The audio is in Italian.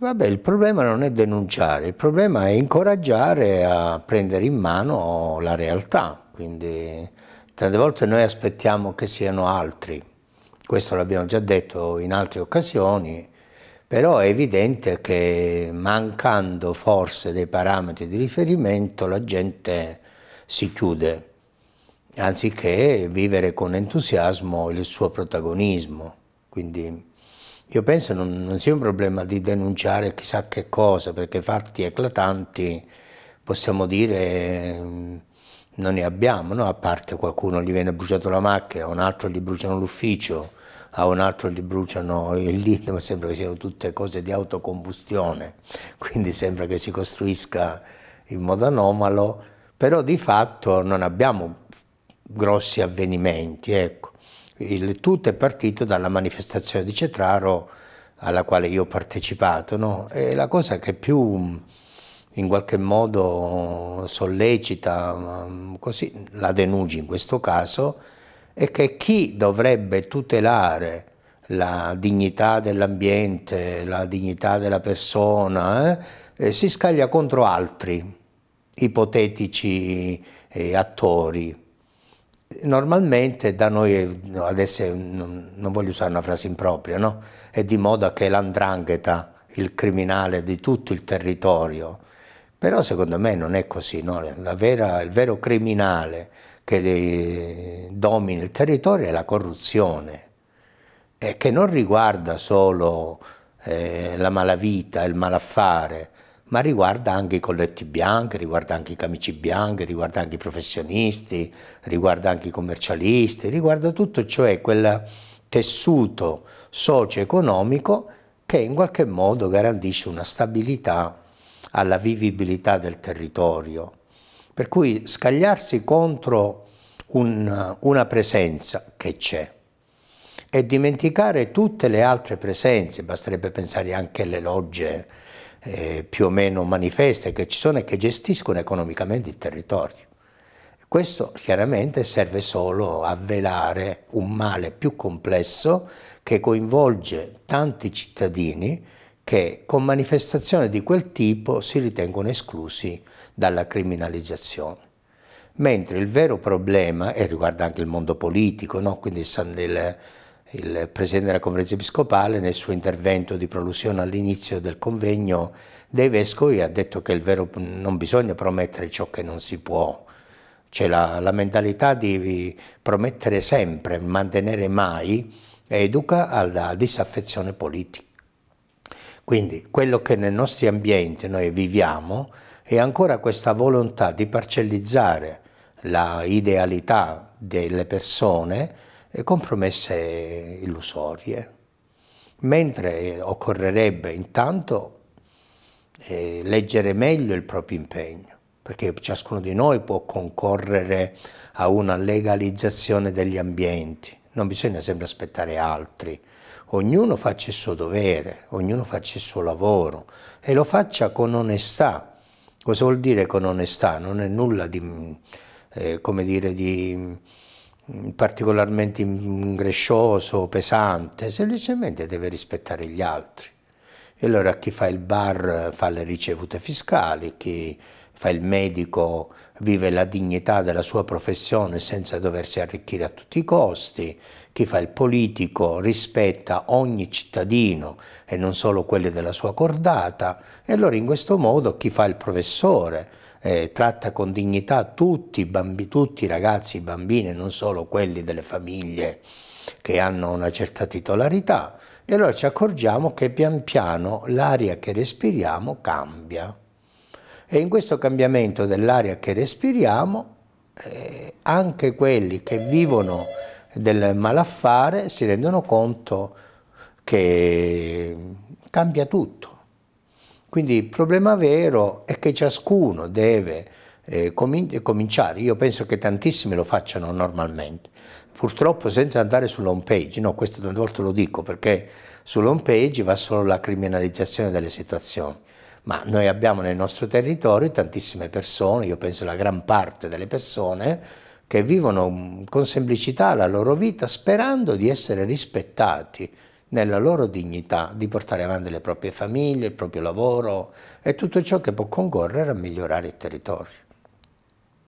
Vabbè, il problema non è denunciare, il problema è incoraggiare a prendere in mano la realtà, quindi tante volte noi aspettiamo che siano altri, questo l'abbiamo già detto in altre occasioni, però è evidente che mancando forse dei parametri di riferimento la gente si chiude, anziché vivere con entusiasmo il suo protagonismo. Quindi io penso non, non sia un problema di denunciare chissà che cosa, perché fatti eclatanti possiamo dire mm, non ne abbiamo, no? a parte qualcuno gli viene bruciato la macchina, a un altro gli bruciano l'ufficio, a un altro gli bruciano il lido, ma sembra che siano tutte cose di autocombustione, quindi sembra che si costruisca in modo anomalo, però di fatto non abbiamo grossi avvenimenti. Ecco. Il tutto è partito dalla manifestazione di Cetraro alla quale io ho partecipato no? e la cosa che più mm, in qualche modo sollecita mm, così, la denuncia in questo caso è che chi dovrebbe tutelare la dignità dell'ambiente, la dignità della persona, eh, eh si scaglia contro altri ipotetici eh, attori normalmente da noi, adesso non, voglio usare una frase impropria, no? è di moda che l'andrangheta, il criminale di tutto il territorio, però secondo me non è così, no? vera, il vero criminale che eh, domina il territorio è la corruzione, e che non riguarda solo eh, la malavita, il malaffare, ma riguarda anche i colletti bianchi, riguarda anche i camici bianchi, riguarda anche i professionisti, riguarda anche i commercialisti, riguarda tutto, cioè quel tessuto socio-economico che in qualche modo garantisce una stabilità alla vivibilità del territorio. Per cui scagliarsi contro un, una presenza che c'è e dimenticare tutte le altre presenze, basterebbe pensare anche alle logge eh, più o meno manifeste che ci sono e che gestiscono economicamente il territorio. Questo chiaramente serve solo a velare un male più complesso che coinvolge tanti cittadini che con manifestazioni di quel tipo si ritengono esclusi dalla criminalizzazione. Mentre il vero problema, e riguarda anche il mondo politico, no? quindi il, il Presidente della Conferenza Episcopale nel suo intervento di prolusione all'inizio del convegno dei Vescovi ha detto che vero, non bisogna promettere ciò che non si può, c'è la, la, mentalità di promettere sempre, mantenere mai, educa alla disaffezione politica. Quindi quello che nei nostri ambienti noi viviamo è ancora questa volontà di parcellizzare la idealità delle persone eh, con promesse illusorie, mentre occorrerebbe intanto eh, leggere meglio il proprio impegno, perché ciascuno di noi può concorrere a una legalizzazione degli ambienti, non bisogna sempre aspettare altri, ognuno faccia il suo dovere, ognuno faccia il suo lavoro e lo faccia con onestà. Cosa vuol dire con onestà? Non è nulla di, mm, eh, come dire, di Mm, particolarmente ingrescioso, pesante, semplicemente deve rispettare gli altri. E allora chi fa il bar eh, fa le ricevute fiscali, chi fa il medico, vive la dignità della sua professione senza doversi arricchire a tutti i costi, chi fa il politico rispetta ogni cittadino e non solo quelli della sua cordata e allora in questo modo chi fa il professore eh, tratta con dignità tutti i, bambi, tutti i ragazzi, i bambini, non solo quelli delle famiglie che hanno una certa titolarità e allora ci accorgiamo che pian piano l'aria che respiriamo cambia. E in questo cambiamento dell'aria che respiriamo, eh, anche quelli che vivono del malaffare si rendono conto che cambia tutto. Quindi il problema vero è che ciascuno deve eh, cominciare. Io penso che tantissimi lo facciano normalmente, purtroppo senza andare sull'home page, no, questo tante volte lo dico perché sull'home page va solo la criminalizzazione delle situazioni ma noi abbiamo nel nostro territorio tantissime persone, io penso la gran parte delle persone, che vivono mm, con semplicità la loro vita sperando di essere rispettati nella loro dignità, di portare avanti le proprie famiglie, il proprio lavoro e tutto ciò che può concorrere a migliorare il territorio.